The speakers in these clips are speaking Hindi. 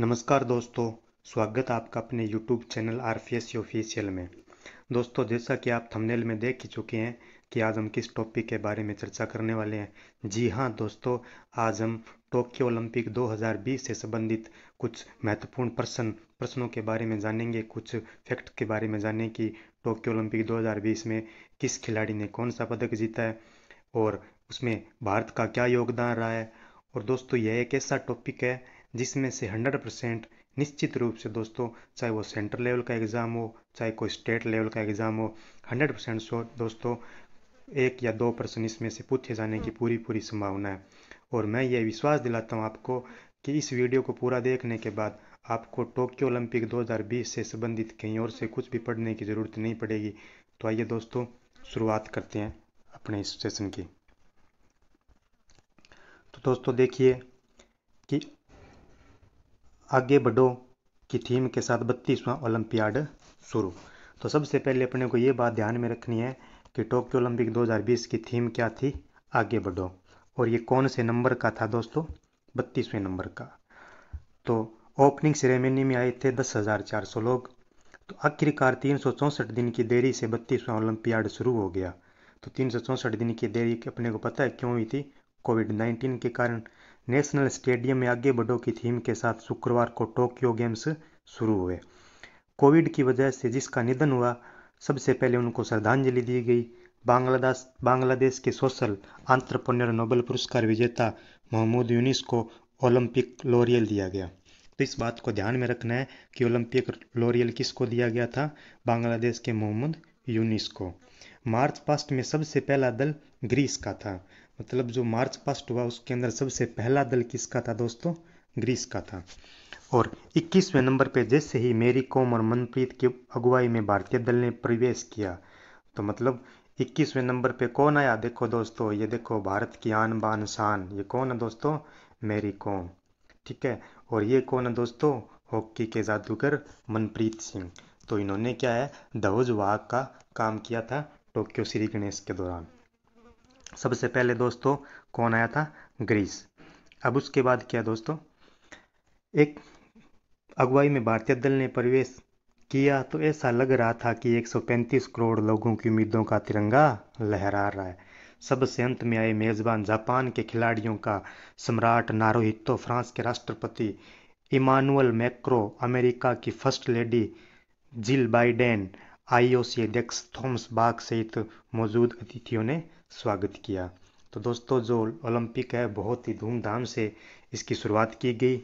नमस्कार दोस्तों स्वागत आपका अपने YouTube channel R S official में दोस्तों जैसा कि आप थंबनेल में देख ही चुके हैं कि आज हम किस टॉपिक के बारे में चर्चा करने वाले हैं जी हाँ दोस्तों आज हम टोक्यो ओलंपिक 2020 से संबंधित कुछ महत्वपूर्ण प्रश्न प्रश्नों के बारे में जानेंगे कुछ फैक्ट के बारे में जानेंगे कि टोक्यो ओलंपिक 2020 में किस खिलाड़ी ने कौन सा पदक जीता है और उसमें भारत का क्या योगदान रहा है और दोस्तों यह एक ऐसा टॉपिक है जिसमें से 100 परसेंट निश्चित रूप से दोस्तों चाहे वो सेंट्रल लेवल का एग्ज़ाम हो चाहे कोई स्टेट लेवल का एग्ज़ाम हो 100 परसेंट सो दोस्तों एक या दो प्रश्न इसमें से पूछे जाने की हम्म। पूरी पूरी संभावना है और मैं ये विश्वास दिलाता हूँ आपको कि इस वीडियो को पूरा देखने के बाद आपको टोक्यो ओलंपिक 2020 से संबंधित कहीं और से कुछ भी पढ़ने की ज़रूरत नहीं पड़ेगी तो आइए दोस्तों शुरुआत करते हैं अपने इस सेशन की तो दोस्तों देखिए कि आगे बढ़ो की थीम के साथ बत्तीसवां ओलंपियाड शुरू तो सबसे पहले अपने को ये बात ध्यान में रखनी है कि टोक्यो ओलंपिक 2020 की थीम क्या थी आगे बढ़ो और ये कौन से नंबर का था दोस्तों बत्तीसवें नंबर का तो ओपनिंग सेरेमनी में आए थे दस हज़ार चार सौ लोग तो आखिरकार तीन सौ चौंसठ दिन की देरी से बत्तीसवां ओलंपियाड शुरू हो गया तो तीन सौ चौंसठ दिन की देरी अपने को पता है क्यों हुई थी कोविड नाइन्टीन के कारण नेशनल स्टेडियम में आगे बढ़ो की थीम के साथ शुक्रवार को टोक्यो गेम्स शुरू हुए कोविड की वजह से जिसका निधन हुआ सबसे पहले उनको श्रद्धांजलि दी गई बांग्लादेश बांग्लादेश के सोशल आंट्रप्रनर नोबेल पुरस्कार विजेता मोहम्मद यूनिस को ओलंपिक लॉरियल दिया गया तो इस बात को ध्यान में रखना है कि ओलंपिक लॉरियल किसको दिया गया था बांग्लादेश के मोहम्मद यूनिस को मार्च पास्ट में सबसे पहला दल ग्रीस का था मतलब जो मार्च पास्ट हुआ उसके अंदर सबसे पहला दल किसका था दोस्तों ग्रीस का था और 21वें नंबर पे जैसे ही मेरी कॉम और मनप्रीत की अगुवाई में भारतीय दल ने प्रवेश किया तो मतलब 21वें नंबर पे कौन आया देखो दोस्तों ये देखो भारत की आन बान शान ये कौन है दोस्तों मेरी कॉम ठीक है और ये कौन है दोस्तों हॉकी के जादूगर मनप्रीत सिंह तो इन्होंने क्या है ध्वज वाहक का काम किया था टोक्यो श्री गणेश के दौरान सबसे पहले दोस्तों कौन आया था ग्रीस अब उसके बाद क्या दोस्तों एक अगुवाई में भारतीय दल ने प्रवेश किया तो ऐसा लग रहा था कि 135 करोड़ लोगों की उम्मीदों का तिरंगा लहरा रहा है सबसे अंत में आए मेज़बान जापान के खिलाड़ियों का सम्राट नारोहितो फ्रांस के राष्ट्रपति इमानुअल मैक्रो अमेरिका की first lady Jill Biden IOC अध्यक्ष थॉमस बाग सहित मौजूद अतिथियों ने स्वागत किया तो दोस्तों जो ओलंपिक है बहुत ही धूमधाम से इसकी शुरुआत की गई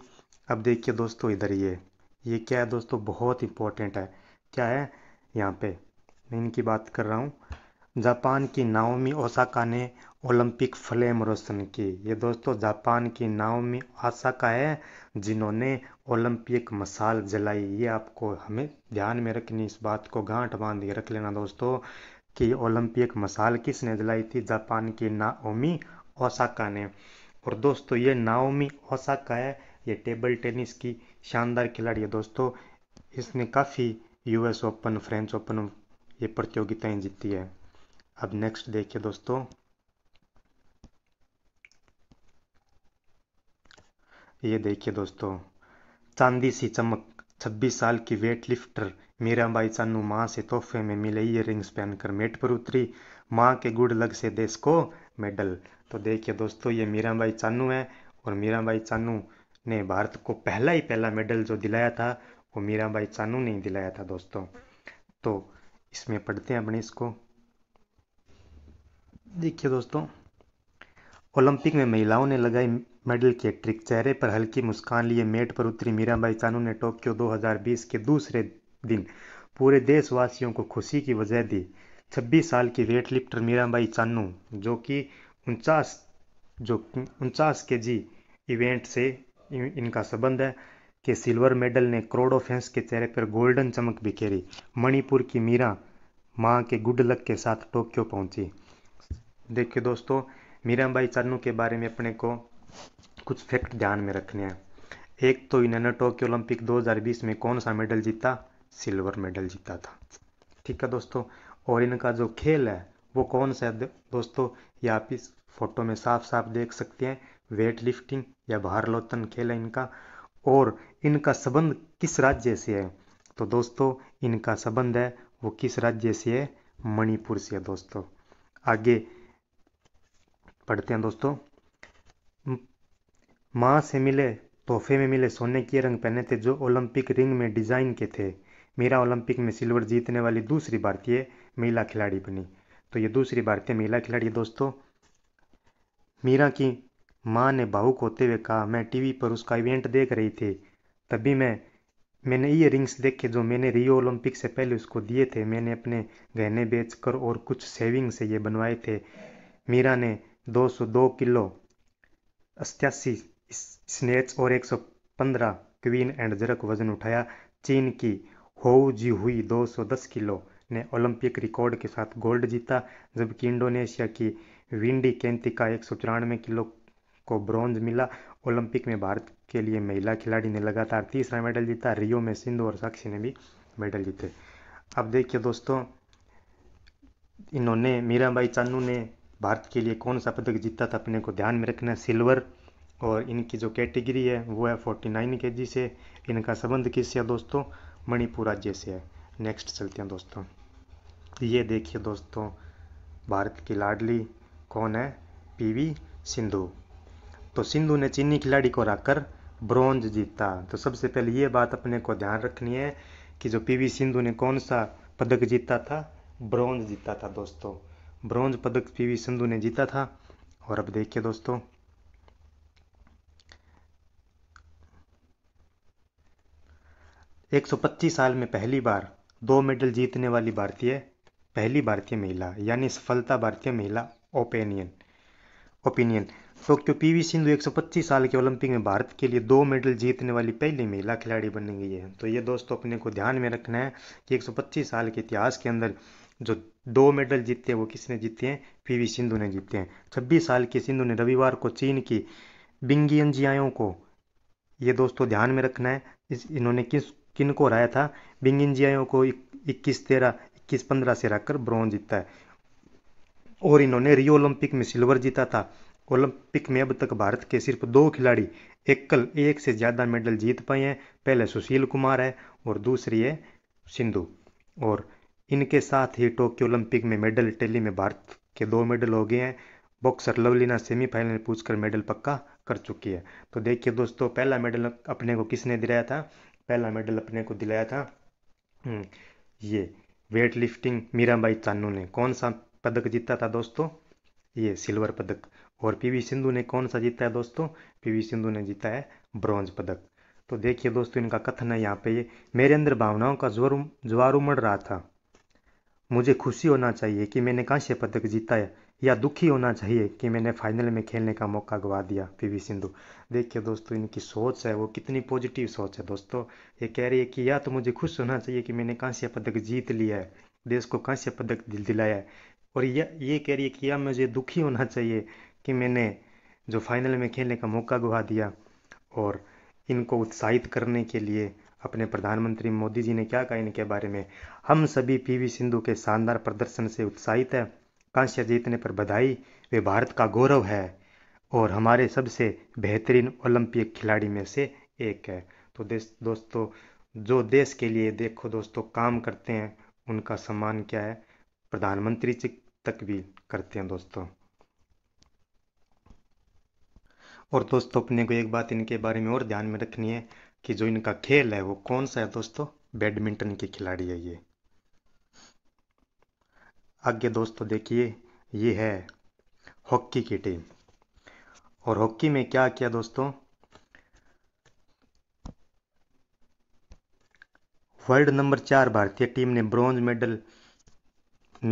अब देखिए दोस्तों इधर ये ये क्या है दोस्तों बहुत इम्पोर्टेंट है क्या है यहाँ पे मैं इनकी बात कर रहा हूँ जापान की नाओमी ओसाका ने ओलंपिक फ्लेम रोशन की ये दोस्तों जापान की नाओमी ओसाका है जिन्होंने ओलंपिक मसाल जलाई ये आपको हमें ध्यान में रखनी इस बात को गांठ बांध के रख लेना दोस्तों की ओलंपिक मसाल किसने जलाई थी जापान की नाओमी ओसाका ने और दोस्तों ये नाओमी ओसाका है ये टेबल टेनिस की शानदार खिलाड़ी है दोस्तों इसने काफ़ी यूएस ओपन फ्रेंच ओपन ये प्रतियोगिताएं जीती है अब नेक्स्ट देखिए दोस्तों ये देखिए दोस्तों चांदी सी चमक छब्बीस साल की वेट लिफ्टर मीराबाई चानू माँ से तोहफे में मिले ये रिंग्स पहनकर मेट पर उतरी माँ के गुड लग से देश को मेडल तो देखिए दोस्तों ये मीराबाई चानू है और मीराबाई चानू ने भारत को पहला ही पहला मेडल जो दिलाया था वो मीराबाई चानू ने ही दिलाया था दोस्तों तो इसमें पढ़ते हैं अपने इसको देखिए दोस्तों ओलंपिक में महिलाओं ने लगाई मेडल के ट्रिक चेहरे पर हल्की मुस्कान लिए मेट पर उतरी मीराबाई चानू ने टोक्यो 2020 के दूसरे दिन पूरे देशवासियों को खुशी की वजह दी 26 साल की वेट लिफ्टर मीराबाई चानू जो कि उनचास जो उनचास के जी इवेंट से इनका संबंध है के सिल्वर मेडल ने करोड़ों फैंस के चेहरे पर गोल्डन चमक बिखेरी मणिपुर की मीरा माँ के गुड लक के साथ टोक्यो पहुंची देखिए दोस्तों मीराबाई चानू के बारे में अपने को कुछ फैक्ट ध्यान में रखने हैं एक तो इन्होंने टोक्यो ओलंपिक 2020 में कौन सा मेडल जीता सिल्वर मेडल जीता था ठीक है दोस्तों और इनका जो खेल है वो कौन सा है दोस्तों ये आप इस फोटो में साफ साफ देख सकते हैं वेट लिफ्टिंग या भारलोतन खेल है इनका और इनका संबंध किस राज्य से है तो दोस्तों इनका संबंध है वो किस राज्य से है मणिपुर से है दोस्तों आगे पढ़ते हैं दोस्तों माँ से मिले तोहफे में मिले सोने के रंग पहने थे जो ओलंपिक रिंग में डिजाइन के थे मीरा ओलंपिक में सिल्वर जीतने वाली दूसरी भारतीय महिला खिलाड़ी बनी तो ये दूसरी भारतीय महिला खिलाड़ी दोस्तों मीरा की माँ ने भावुक होते हुए कहा मैं टीवी पर उसका इवेंट देख रही थी तभी मैं मैंने ये रिंग्स देखे जो मैंने रियो ओलंपिक से पहले उसको दिए थे मैंने अपने गहने बेचकर और कुछ सेविंग से ये बनवाए थे मीरा ने 202 किलो अस्त्यासी स्नेच और 115 क्वीन एंड जरक वजन उठाया चीन की होऊ जी हुई 210 किलो ने ओलंपिक रिकॉर्ड के साथ गोल्ड जीता जबकि इंडोनेशिया की विंडी केंती का एक किलो को ब्रॉन्ज मिला ओलंपिक में भारत के लिए महिला खिलाड़ी ने लगातार तीसरा मेडल जीता रियो में सिंधु और साक्षी ने भी मेडल जीते अब देखिए दोस्तों इन्होंने मीराबाई चानू ने भारत के लिए कौन सा पदक जीता था अपने को ध्यान में रखना सिल्वर और इनकी जो कैटेगरी है वो है फोर्टी नाइन के जी से इनका संबंध किससे है दोस्तों मणिपुर राज्य से है नेक्स्ट चलते हैं दोस्तों ये देखिए दोस्तों भारत की लाडली कौन है पीवी सिंधु तो सिंधु ने चीनी खिलाड़ी को कर ब्रॉन्ज जीता तो सबसे पहले ये बात अपने को ध्यान रखनी है कि जो पीवी सिंधु ने कौन सा पदक जीता था ब्रॉन्ज जीता था दोस्तों ब्रॉन्ज पदक पीवी सिंधु ने जीता था और अब देखिए दोस्तों 125 साल में पहली बार दो मेडल जीतने वाली भारतीय पहली भारतीय महिला यानी सफलता भारतीय महिला opinion opinion Tokyo P V Sindhu 125 साल के ओलंपिक में भारत के लिए दो मेडल जीतने वाली पहली महिला खिलाड़ी बन गई है तो ये दोस्तों अपने को ध्यान में रखना है कि 125 साल के इतिहास के अंदर जो दो मेडल जीते हैं वो किसने जीते हैं पी वी सिंधु ने जीते हैं छब्बीस साल की सिंधु ने रविवार को चीन की बिंगियन जियाओं को ये दोस्तों ध्यान में रखना है इस इन्होंने किस किन को हराया था बिंगिनजियाओं को इक्कीस तेरह इक्कीस पंद्रह से हराकर ब्रॉन्ज जीता है और इन्होंने रियो ओलंपिक में सिल्वर जीता था ओलंपिक में अब तक भारत के सिर्फ दो खिलाड़ी एकल एक से ज़्यादा मेडल जीत पाए हैं पहले सुशील कुमार है और दूसरी है सिंधु और इनके साथ ही टोक्यो ओलंपिक में मेडल टेली में भारत के दो मेडल हो गए हैं बॉक्सर लवलीना सेमीफाइनल में पूछकर मेडल पक्का कर चुकी है तो देखिए दोस्तों पहला मेडल अपने को किसने दिलाया था पहला मेडल अपने को दिलाया था हम्म, ये वेट लिफ्टिंग मीराबाई चानू ने कौन सा पदक जीता था दोस्तों ये सिल्वर पदक और पीवी सिंधु ने कौन सा जीता है दोस्तों पीवी सिंधु ने जीता है ब्रॉन्ज पदक तो देखिए दोस्तों इनका कथन है यहाँ पे ये मेरे अंदर भावनाओं का ज्वार ज्वार उमड़ रहा था मुझे खुशी होना चाहिए कि मैंने कांस्य पदक जीता है या दुखी होना चाहिए कि मैंने फाइनल में खेलने का मौका गवा दिया पीवी सिंधु देखिए दोस्तों इनकी सोच है वो कितनी पॉजिटिव सोच है दोस्तों ये कह रही है कि या तो मुझे खुश होना चाहिए कि मैंने कांस्य पदक जीत लिया है देश को कांस्य पदक दिल दिलाया है और यह ये कह रही है कि या मुझे दुखी होना चाहिए कि मैंने जो फाइनल में खेलने का मौका गवा दिया और इनको उत्साहित करने के लिए अपने प्रधानमंत्री मोदी जी ने क्या कहा इनके बारे में हम सभी पीवी सिंधु के शानदार प्रदर्शन से उत्साहित हैं कांस्य जीतने पर बधाई वे भारत का गौरव है और हमारे सबसे बेहतरीन ओलंपिक खिलाड़ी में से एक है तो देश दोस्तों जो देश के लिए देखो दोस्तों काम करते हैं उनका सम्मान क्या है प्रधानमंत्री जी तक भी करते हैं दोस्तों और दोस्तों अपने को एक बात इनके बारे में और ध्यान में रखनी है कि जो इनका खेल है वो कौन सा है दोस्तों बैडमिंटन के खिलाड़ी है ये आगे दोस्तों देखिए ये है हॉकी की टीम और हॉकी में क्या किया दोस्तों वर्ल्ड नंबर चार भारतीय टीम ने ब्रॉन्ज मेडल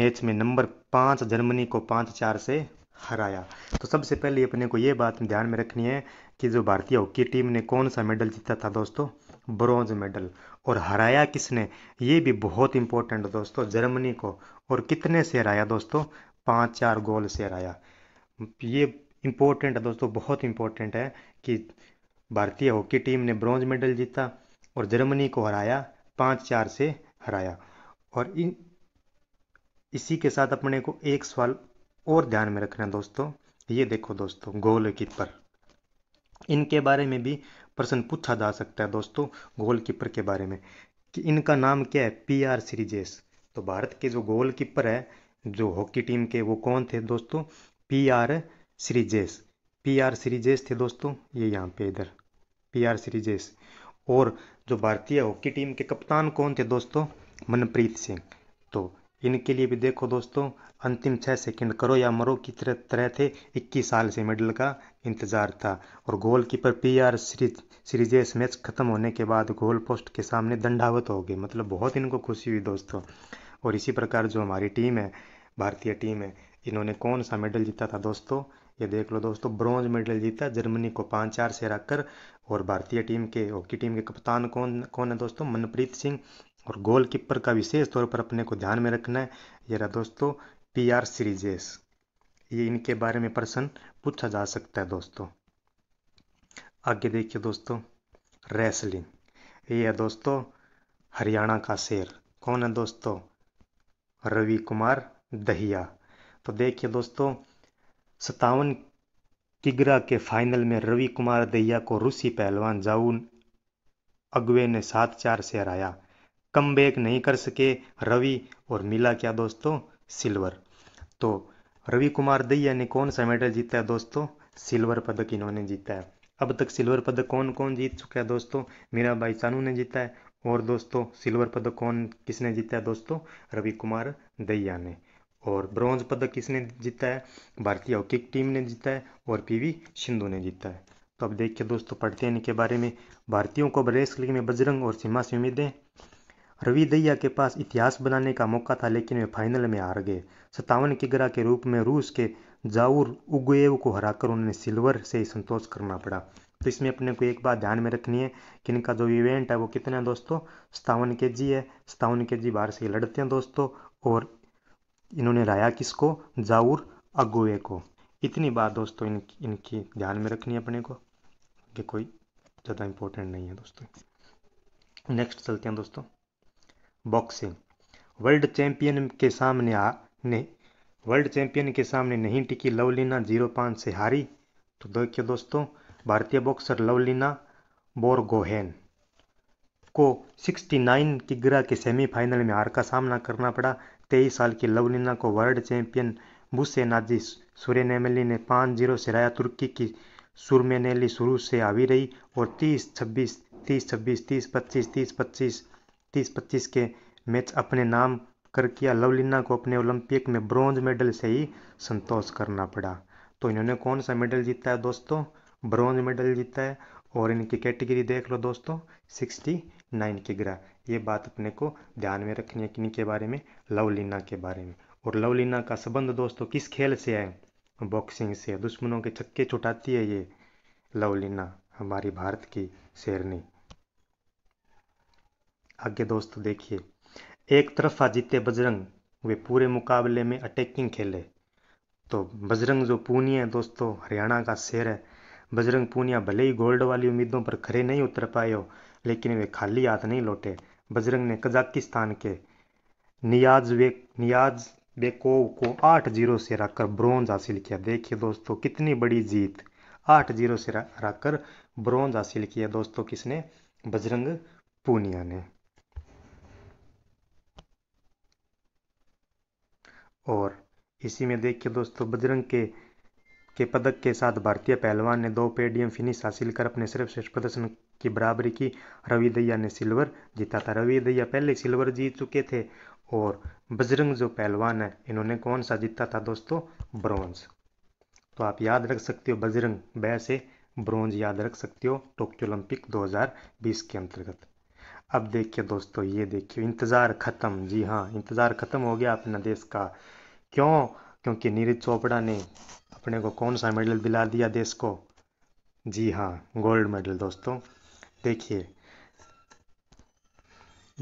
मैच में नंबर पांच जर्मनी को पांच चार से हराया तो सबसे पहले अपने को ये बात ध्यान में रखनी है कि जो भारतीय हॉकी टीम ने कौन सा मेडल जीता था दोस्तों ब्रॉन्ज मेडल और हराया किसने ये भी बहुत इंपॉर्टेंट दोस्तों जर्मनी को और कितने से हराया दोस्तों पाँच चार गोल से हराया ये इम्पोर्टेंट है दोस्तों बहुत इम्पोर्टेंट है कि भारतीय हॉकी टीम ने ब्रॉन्ज मेडल जीता और जर्मनी को हराया पाँच चार से हराया और इन इसी के साथ अपने को एक सवाल और ध्यान में रखना दोस्तों ये देखो दोस्तों गोल कीपर इनके बारे में भी प्रश्न पूछा जा सकता है दोस्तों गोलकीपर के बारे में कि इनका नाम क्या है पी आर सीरीजेस तो भारत के जो गोलकीपर है जो हॉकी टीम के वो कौन थे दोस्तों P R Sreejesh P R Sreejesh थे दोस्तों ये यहाँ पे इधर पी आर सीरीजेस और जो भारतीय हॉकी टीम के कप्तान कौन थे दोस्तों मनप्रीत सिंह तो इनके लिए भी देखो दोस्तों अंतिम छः सेकंड करो या मरो की तरह तरह थे 21 साल से मेडल का इंतजार था और goalkeeper P R Sreejesh Sreejesh match खत्म होने के बाद गोल पोस्ट के सामने दंडावत हो गए मतलब बहुत इनको खुशी हुई दोस्तों और इसी प्रकार जो हमारी टीम है भारतीय टीम है इन्होंने कौन सा मेडल जीता था दोस्तों ये देख लो दोस्तों ब्रॉन्ज मेडल जीता जर्मनी को पाँच चार से हराकर और भारतीय टीम के हॉकी टीम के कप्तान कौन कौन है दोस्तों मनप्रीत सिंह और गोलकीपर का विशेष तौर पर अपने को ध्यान में रखना है ये रहा दोस्तों पी आर सीरीजेस ये इनके बारे में प्रश्न पूछा जा सकता है दोस्तों आगे देखिए दोस्तों रेसलिंग ये है दोस्तों हरियाणा का शेर कौन है दोस्तों रवि कुमार दहिया तो देखिए दोस्तों सत्तावन किगरा के फाइनल में रवि कुमार दहिया को रूसी पहलवान जाऊन अगवे ने सात चार से हराया कम बैक नहीं कर सके रवि और मिला क्या दोस्तों सिल्वर तो रवि कुमार दहिया ने कौन सा मेडल जीता है दोस्तों सिल्वर पदक इन्होंने जीता है अब तक सिल्वर पदक कौन कौन जीत चुका है दोस्तों मीरा भाई सानू ने जीता है और दोस्तों सिल्वर पदक कौन किसने जीता है दोस्तों रवि कुमार दहिया ने और ब्रॉन्ज पदक किसने जीता है भारतीय हॉकी टीम ने जीता है और पीवी सिंधु ने जीता है तो अब देखिए दोस्तों पढ़ते हैं इनके बारे में भारतीयों को रेस क्लिक में बजरंग और सीमा से उम्मीदें रवि दैया के पास इतिहास बनाने का मौका था लेकिन वे फाइनल में हार गए सत्तावन किगरा के रूप में रूस के जाऊर उगेव को हराकर उन्हें सिल्वर से ही संतोष करना पड़ा तो इसमें अपने को एक बात ध्यान में रखनी है कि इनका जो इवेंट है वो कितना है दोस्तों सतावन के जी है सत्तावन के जी बाहर से लड़ते हैं दोस्तों और इन्होंने लाया किसको जाऊर अगोए को इतनी बात दोस्तों इन इनकी ध्यान में रखनी है अपने को कि कोई ज़्यादा इम्पोर्टेंट नहीं है दोस्तों नेक्स्ट चलते हैं दोस्तों बॉक्सिंग वर्ल्ड चैंपियन के सामने आ ने वर्ल्ड चैंपियन के सामने नहीं टिकी लवलीना जीरो पाँच से हारी तो देखिए दोस्तों भारतीय बॉक्सर लवलीना बोरगोहेन को 69 किग्रा के सेमीफाइनल में हार का सामना करना पड़ा तेईस साल की लवलिना को world champion Busenaz Surmeneli ने पाँच जीरो से राया तुर्की की सुरमेनेली शुरू से आवी रही और तीस छब्बीस तीस छब्बीस तीस पच्चीस तीस पच्चीस तीस पच्चीस के मैच अपने नाम कर किया लवलिना को अपने ओलंपिक में ब्रॉन्ज मेडल से ही संतोष करना पड़ा तो इन्होंने कौन सा मेडल जीता है दोस्तों ब्रॉन्ज मेडल जीता है और इनकी कैटेगरी देख लो दोस्तों सिक्सटी नाइन की ग्रह ये बात अपने को ध्यान में रखनी है किन्हीं के बारे में लवलीना के बारे में और लवलीना का संबंध दोस्तों किस खेल से है बॉक्सिंग से दुश्मनों के छक्के छुटाती है ये लवलीना हमारी भारत की शेरनी आगे दोस्तों देखिए एक तरफा जीते बजरंग वे पूरे मुकाबले में अटैकिंग खेले तो बजरंग जो पूनिया है दोस्तों हरियाणा का शेर है बजरंग पूनिया भले ही गोल्ड वाली उम्मीदों पर खरे नहीं उतर पाए हो लेकिन वे खाली हाथ नहीं लौटे बजरंग ने कजाकिस्तान के नियाज वे नियाज बेकोव को आठ जीरो से हराकर ब्रॉन्ज हासिल किया देखिए दोस्तों कितनी बड़ी जीत आठ जीरो से हराकर ब्रॉन्ज हासिल किया दोस्तों किसने बजरंग पूनिया ने और इसी में देखिए दोस्तों बजरंग के के पदक के साथ भारतीय पहलवान ने दो पेडियम फिनिश हासिल कर अपने सर्वश्रेष्ठ प्रदर्शन की बराबरी की रवि दैया ने सिल्वर जीता था रवि दैया पहले सिल्वर जीत चुके थे और बजरंग जो पहलवान है इन्होंने कौन सा जीता था दोस्तों ब्रॉन्ज तो आप याद रख सकते हो बजरंग बै से ब्रॉन्ज याद रख सकते हो टोक्यो ओलंपिक 2020 के अंतर्गत अब देखिए दोस्तों ये देखिए इंतज़ार ख़त्म जी हाँ इंतज़ार ख़त्म हो गया अपना देश का क्यों क्योंकि नीरज चोपड़ा ने अपने को कौन सा मेडल दिला दिया देश को जी हाँ गोल्ड मेडल दोस्तों देखिए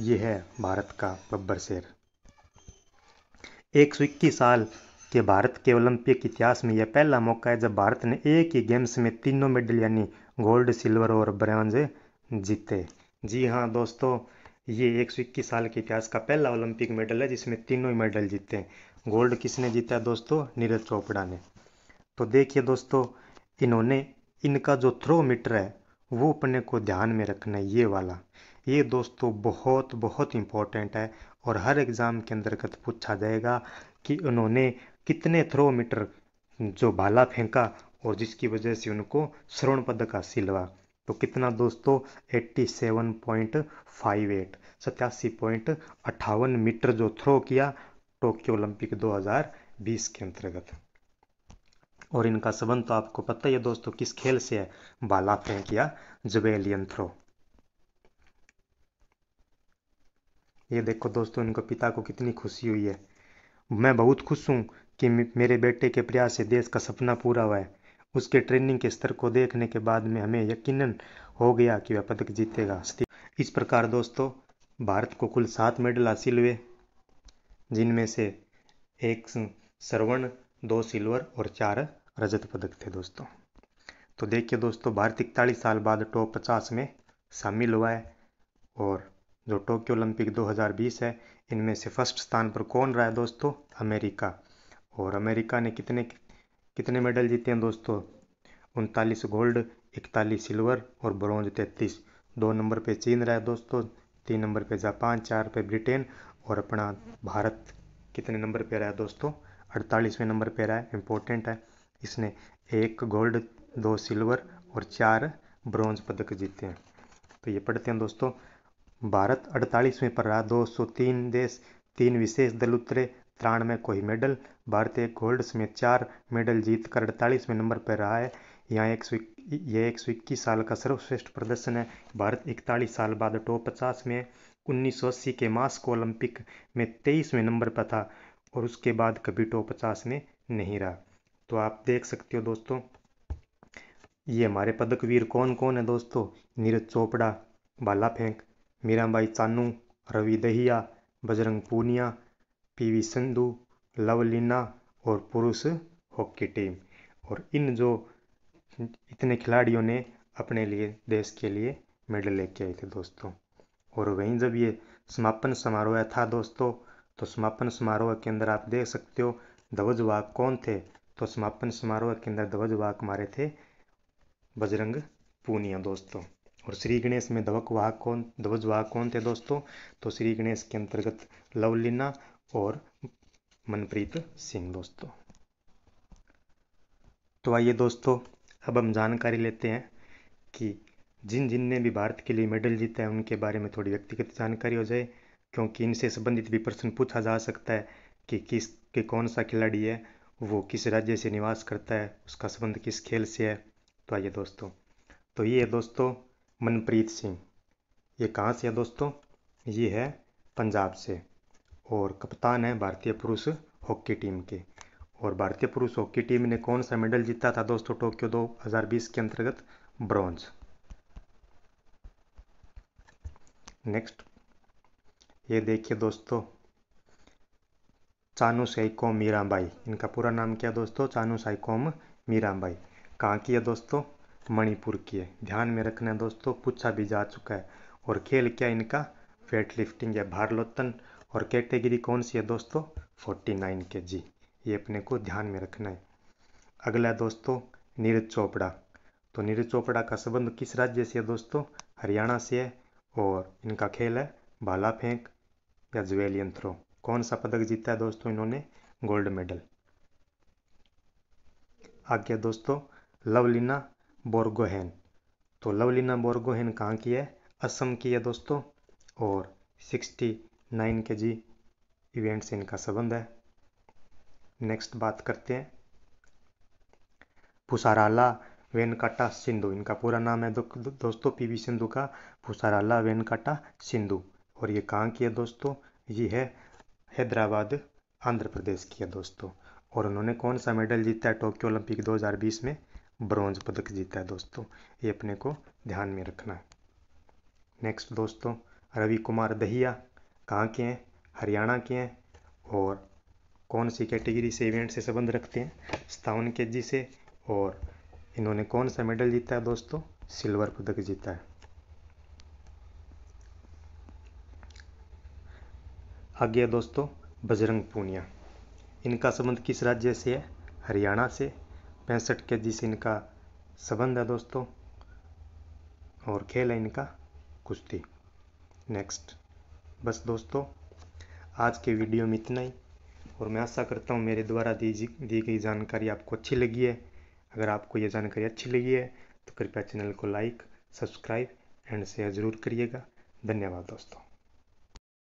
ये है भारत का बब्बर शेर एक सौ इक्कीस साल के भारत के ओलंपिक इतिहास में यह पहला मौका है जब भारत ने एक ही गेम्स में तीनों मेडल यानी गोल्ड सिल्वर और ब्रॉन्ज जीते जी हाँ दोस्तों ये एक सौ इक्कीस साल के इतिहास का पहला ओलंपिक मेडल है जिसमें तीनों ही मेडल जीते हैं गोल्ड किसने जीता है दोस्तों नीरज चोपड़ा ने तो देखिए दोस्तों इन्होंने इनका जो थ्रो मीटर है वो अपने को ध्यान में रखना है ये वाला ये दोस्तों बहुत बहुत इम्पोर्टेंट है और हर एग्ज़ाम के अंतर्गत पूछा जाएगा कि उन्होंने कितने थ्रो मीटर जो भाला फेंका और जिसकी वजह से उनको स्वर्ण पदक हासिल हुआ तो कितना दोस्तों 87.58 सतासी पॉइंट अट्ठावन मीटर जो थ्रो किया टोक्यो ओलंपिक 2020 के अंतर्गत और इनका संबंध तो आपको पता ही है दोस्तों किस खेल से है बाला फेंक या जुबेलियन थ्रो ये देखो दोस्तों इनको पिता को कितनी खुशी हुई है मैं बहुत खुश हूँ कि मेरे बेटे के प्रयास से देश का सपना पूरा हुआ है उसके ट्रेनिंग के स्तर को देखने के बाद में हमें यकीनन हो गया कि वह पदक जीतेगा इस प्रकार दोस्तों भारत को कुल सात मेडल हासिल हुए जिनमें से एक सरवण दो सिल्वर और चार रजत पदक थे दोस्तों तो देखिए दोस्तों भारत इकतालीस साल बाद टॉप पचास में शामिल हुआ है और जो टोक्यो ओलंपिक 2020 है इनमें से फर्स्ट स्थान पर कौन रहा है दोस्तों अमेरिका और अमेरिका ने कितने कितने मेडल जीते हैं दोस्तों उनतालीस गोल्ड इकतालीस सिल्वर और ब्रॉन्ज तैतीस दो नंबर पे चीन रहा है दोस्तों तीन नंबर पे जापान चार पे ब्रिटेन और अपना भारत कितने नंबर पे रहा है दोस्तों अड़तालीसवें नंबर पे रहा है इम्पोर्टेंट है इसने एक गोल्ड दो सिल्वर और चार ब्रॉन्ज पदक जीते हैं तो ये पढ़ते हैं दोस्तों भारत अड़तालीसवें पर रहा दो सौ तीन देश तीन विशेष दल उतरे तिरानवे कोई मेडल भारत एक गोल्ड समेत चार मेडल जीत कर अड़तालीसवें नंबर पर रहा है यहाँ एक सौ यह एक सौ इक्कीस साल का सर्वश्रेष्ठ प्रदर्शन है भारत इकतालीस साल बाद टॉप पचास में उन्नीस सौ अस्सी के मास्को ओलंपिक में तेईसवें नंबर पर था और उसके बाद कभी टॉप पचास में नहीं रहा तो आप देख सकते हो दोस्तों ये हमारे पदक वीर कौन कौन है दोस्तों नीरज चोपड़ा बाला फेंक मीराबाई चानू रवि दहिया बजरंग पूनिया पीवी संधु लवलीना और पुरुष हॉकी टीम और इन जो इतने खिलाड़ियों ने अपने लिए देश के लिए मेडल लेके आए थे दोस्तों और वहीं जब ये समापन समारोह था दोस्तों तो समापन समारोह के अंदर आप देख सकते हो ध्वजवाहक कौन थे तो समापन समारोह के अंदर ध्वज वाहक मारे थे बजरंग पूनिया दोस्तों और श्री गणेश में धवक वाहक कौन ध्वज वाहक कौन थे दोस्तों तो श्री गणेश के अंतर्गत लवलीना और मनप्रीत सिंह दोस्तों तो आइए दोस्तों अब हम जानकारी लेते हैं कि जिन जिन ने भी भारत के लिए मेडल जीता है उनके बारे में थोड़ी व्यक्तिगत जानकारी हो जाए क्योंकि इनसे संबंधित भी प्रश्न पूछा जा सकता है कि किस के कौन सा खिलाड़ी है वो किस राज्य से निवास करता है उसका संबंध किस खेल से है तो आइए दोस्तों तो ये है दोस्तों मनप्रीत सिंह ये कहाँ से है दोस्तों ये है पंजाब से और कप्तान है भारतीय पुरुष हॉकी टीम के और भारतीय पुरुष हॉकी टीम ने कौन सा मेडल जीता था दोस्तों टोक्यो 2020 के अंतर्गत ब्रॉन्ज नेक्स्ट ये देखिए दोस्तों चानू साइकोम मीराबाई इनका पूरा नाम क्या दोस्तों चानू साइकोम मीराबाई कहाँ की है दोस्तों मणिपुर की है ध्यान में रखना है दोस्तों पूछा भी जा चुका है और खेल क्या इनका वेट लिफ्टिंग है भारोत्तन और कैटेगरी कौन सी है दोस्तों फोर्टी नाइन के जी ये अपने को ध्यान में रखना है अगला दोस्तों नीरज चोपड़ा तो नीरज चोपड़ा का संबंध किस राज्य से है दोस्तों हरियाणा से है और इनका खेल है भाला फेंक या ज्वेलियन थ्रो कौन सा पदक जीता है दोस्तों इन्होंने गोल्ड मेडल आगे दोस्तों लवलीना बोर्गोहेन तो लवलीना बोर्गोहेन कहाँ की है असम की है दोस्तों और 69 के जी इवेंट से इनका संबंध है नेक्स्ट बात करते हैं पुसाराला वेनकाटा सिंधु इनका पूरा नाम है दो, दो, दोस्तों पीवी सिंधु का पुसाराला वेनकाटा सिंधु और ये कहाँ की है दोस्तों ये है हैदराबाद आंध्र प्रदेश की है दोस्तों और उन्होंने कौन सा मेडल जीता है टोक्यो ओलंपिक 2020 में ब्रॉन्ज पदक जीता है दोस्तों ये अपने को ध्यान में रखना है नेक्स्ट दोस्तों रवि कुमार दहिया कहाँ के हैं हरियाणा के हैं और कौन सी कैटेगरी से इवेंट से संबंध रखते हैं सतावन के जी से और इन्होंने कौन सा मेडल जीता है दोस्तों सिल्वर पदक जीता है आ गया दोस्तों बजरंग पूनिया इनका संबंध किस राज्य से है हरियाणा से पैंसठ के जी से इनका संबंध है दोस्तों और खेल है इनका कुश्ती नेक्स्ट बस दोस्तों आज के वीडियो में इतना ही और मैं आशा करता हूँ मेरे द्वारा दी दी गई जानकारी आपको अच्छी लगी है अगर आपको ये जानकारी अच्छी लगी है तो कृपया चैनल को लाइक सब्सक्राइब एंड शेयर ज़रूर करिएगा धन्यवाद दोस्तों